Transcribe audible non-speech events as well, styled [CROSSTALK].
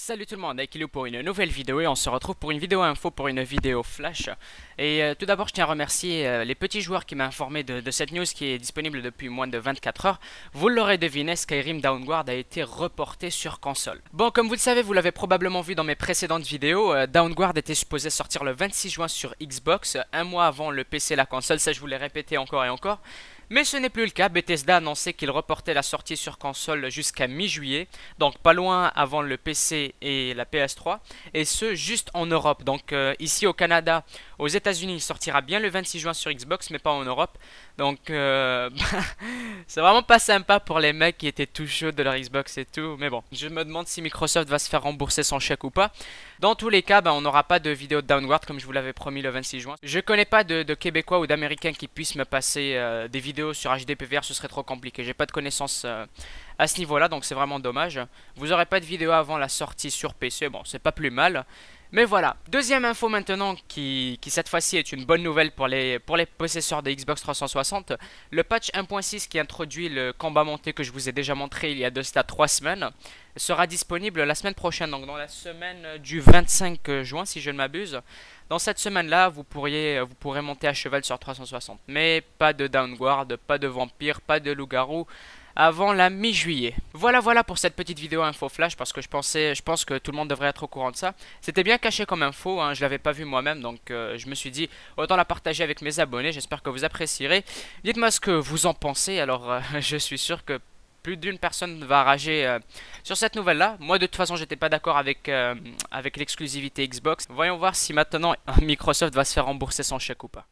Salut tout le monde, avec pour une nouvelle vidéo et on se retrouve pour une vidéo info, pour une vidéo flash. Et euh, tout d'abord je tiens à remercier euh, les petits joueurs qui m'ont informé de, cette news qui est disponible depuis moins de 24 heures. Vous l'aurez deviné, Skyrim Downward a été reporté sur console. Bon comme vous le savez, vous l'avez probablement vu dans mes précédentes vidéos, euh, Downward était supposé sortir le 26 juin sur Xbox, un mois avant le PC et la console, ça je vous l'ai répété encore et encore. Mais ce n'est plus le cas, Bethesda annonçait qu'il reportait la sortie sur console jusqu'à mi-juillet, donc pas loin avant le PC et la PS3, et ce juste en Europe. Donc euh, ici au Canada, aux États-Unis, il sortira bien le 26 juin sur Xbox, mais pas en Europe. Donc euh, [LAUGHS] c'est vraiment pas sympa pour les mecs qui étaient tout chauds de leur Xbox et tout. Mais bon, je me demande si Microsoft va se faire rembourser son chèque ou pas. Dans tous les cas, ben, on n'aura pas de vidéo de Downward comme je vous l'avais promis le 26 juin. Je connais pas de, Québécois ou d'Américains qui puissent me passer euh, des vidéos sur sur HDPVR, ce serait trop compliqué. J'ai pas de connaissances euh, à ce niveau-là, donc c'est vraiment dommage. Vous aurez pas de vidéo avant la sortie sur PC, bon, c'est pas plus mal. Mais voilà, deuxième info maintenant qui, cette fois-ci est une bonne nouvelle pour les, pour les possesseurs de Xbox 360. Le patch 1.6 qui introduit le combat monté que je vous ai déjà montré il y a de cela 3 semaines sera disponible la semaine prochaine, donc dans la semaine du 25 juin si je ne m'abuse. Dans cette semaine-là, vous, vous pourrez monter à cheval sur 360, mais pas de downguard, pas de vampire, pas de loup-garou, avant la mi-juillet. Voilà, voilà pour cette petite vidéo info flash parce que je pensais, je pense que tout le monde devrait être au courant de ça. C'était bien caché comme info, hein, je l'avais pas vu moi-même, donc euh, je me suis dit autant la partager avec mes abonnés. J'espère que vous apprécierez. Dites-moi ce que vous en pensez. Alors, euh, [LAUGHS] je suis sûr que plus d'une personne va rager euh, sur cette nouvelle-là. Moi, de toute façon, j'étais pas d'accord avec, avec l'exclusivité Xbox. Voyons voir si maintenant Microsoft va se faire rembourser son chèque ou pas.